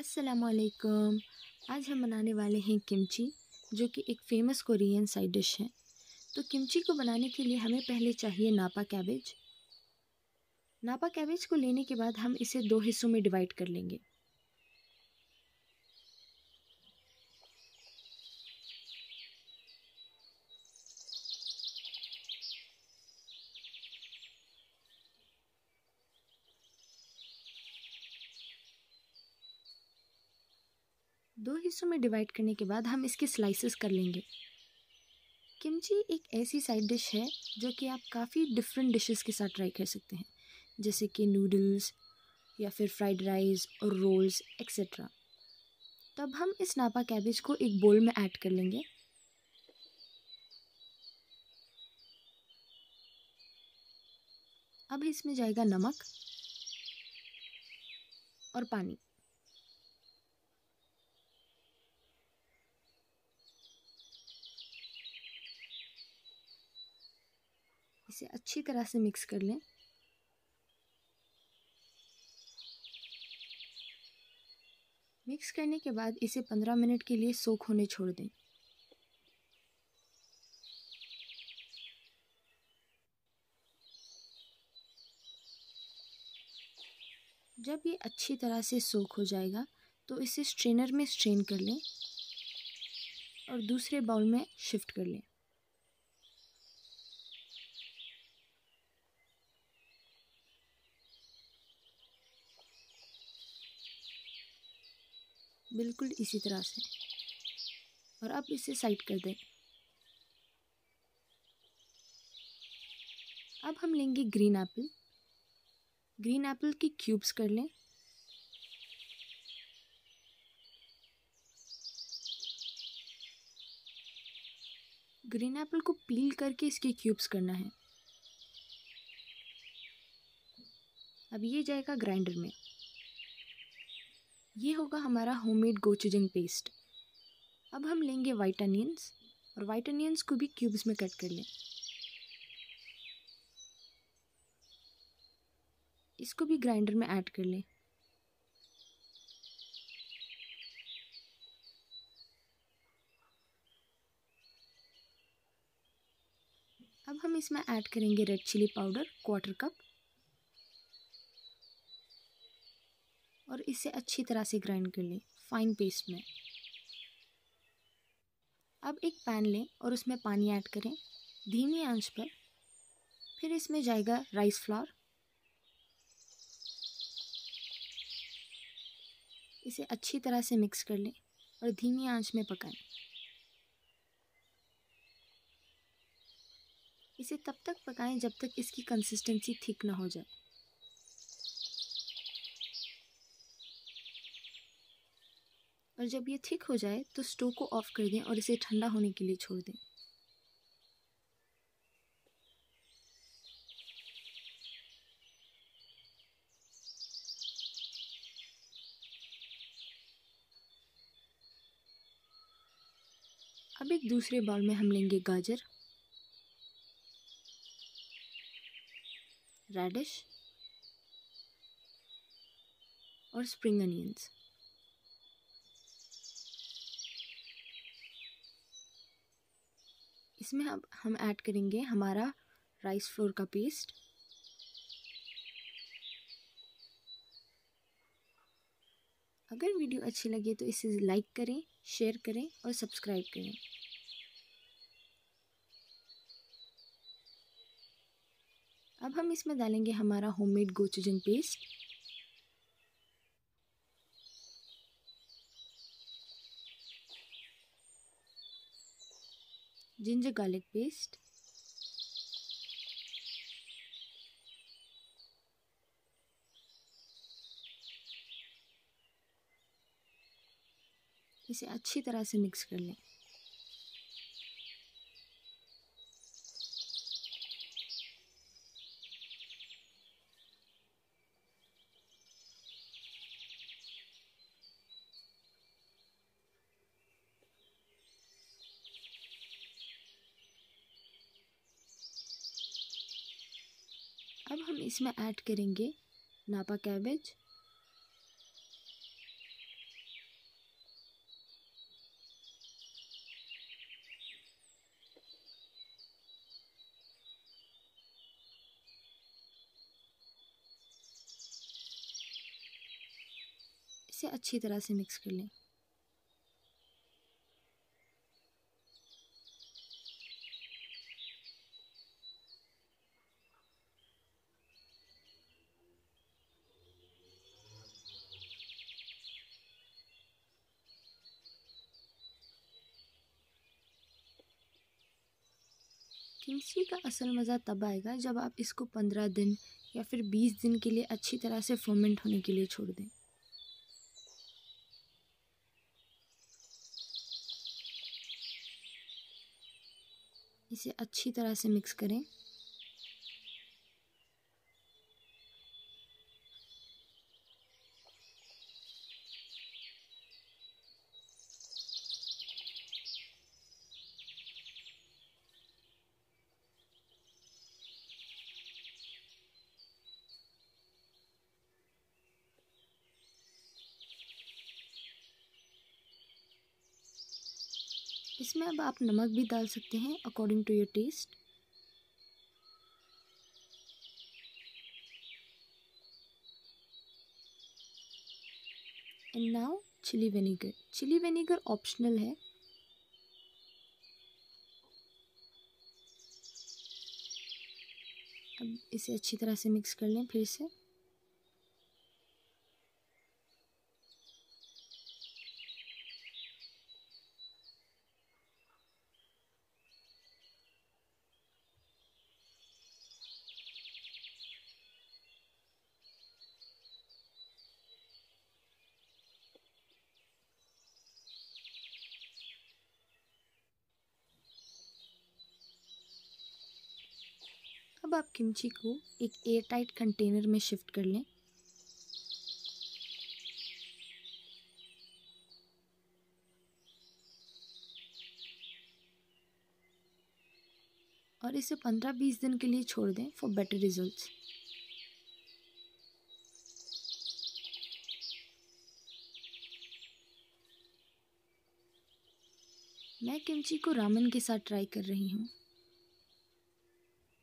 असलकम आज हम बनाने वाले हैं किमची जो कि एक फ़ेमस कोरियन साइड डिश है तो किमची को बनाने के लिए हमें पहले चाहिए नापा कैबेज नापा कैबेज को लेने के बाद हम इसे दो हिस्सों में डिवाइड कर लेंगे दो हिस्सों में डिवाइड करने के बाद हम इसके स्लाइसेस कर लेंगे किमची एक ऐसी साइड डिश है जो कि आप काफ़ी डिफरेंट डिशेस के साथ ट्राई कर सकते हैं जैसे कि नूडल्स या फिर फ्राइड राइस और रोल्स एक्सेट्रा तब हम इस नापा कैबेज को एक बोल में ऐड कर लेंगे अब इसमें जाएगा नमक और पानी इसे अच्छी तरह से मिक्स कर लें मिक्स करने के बाद इसे 15 मिनट के लिए सोख होने छोड़ दें जब ये अच्छी तरह से सोख हो जाएगा तो इसे स्ट्रेनर में स्ट्रेन कर लें और दूसरे बाउल में शिफ्ट कर लें बिल्कुल इसी तरह से और अब इसे साइड कर दें अब हम लेंगे ग्रीन एप्पल ग्रीन एप्पल की क्यूब्स कर लें ग्रीन एप्पल को पील करके इसके क्यूब्स करना है अब ये जाएगा ग्राइंडर में ये होगा हमारा होममेड गोचुजिंग पेस्ट अब हम लेंगे वाइट अनियंस और वाइट अनियंस को भी क्यूब्स में कट कर लें इसको भी ग्राइंडर में ऐड कर लें अब हम इसमें ऐड करेंगे red chilli powder quarter cup और इसे अच्छी तरह से ग्राइंड कर लें फाइन पेस्ट में अब एक पैन लें और उसमें पानी ऐड करें धीमी आंच पर फिर इसमें जाएगा राइस फ्लावर इसे अच्छी तरह से मिक्स कर लें और धीमी आंच में पकाएं इसे तब तक पकाएं जब तक इसकी कंसिस्टेंसी ठीक ना हो जाए और जब ये थिक हो जाए तो स्टोव को ऑफ़ कर दें और इसे ठंडा होने के लिए छोड़ दें अब एक दूसरे बाउल में हम लेंगे गाजर रेडिश और स्प्रिंग अनियंस इसमें अब हम ऐड करेंगे हमारा राइस फ्लोर का पेस्ट अगर वीडियो अच्छी लगे तो इसे लाइक करें शेयर करें और सब्सक्राइब करें अब हम इसमें डालेंगे हमारा homemade gochujang paste ginger garlic paste इसे अच्छी तरह से मिक्स कर लें अब हम इसमें ऐड करेंगे नापा कैबेज इसे अच्छी तरह से मिक्स कर लें तुलसी का असल मज़ा तब आएगा जब आप इसको पंद्रह दिन या फिर बीस दिन के लिए अच्छी तरह से फोमेंट होने के लिए छोड़ दें इसे अच्छी तरह से मिक्स करें इसमें अब आप नमक भी डाल सकते हैं according to your taste and now chilli vinegar chilli vinegar optional है अब इसे अच्छी तरह से मिक्स कर लें फिर से अब आप किमची को एक एयर टाइट कंटेनर में शिफ्ट कर लें और इसे 15-20 दिन के लिए छोड़ दें फॉर बेटर रिजल्ट्स मैं किमची को रामन के साथ ट्राई कर रही हूँ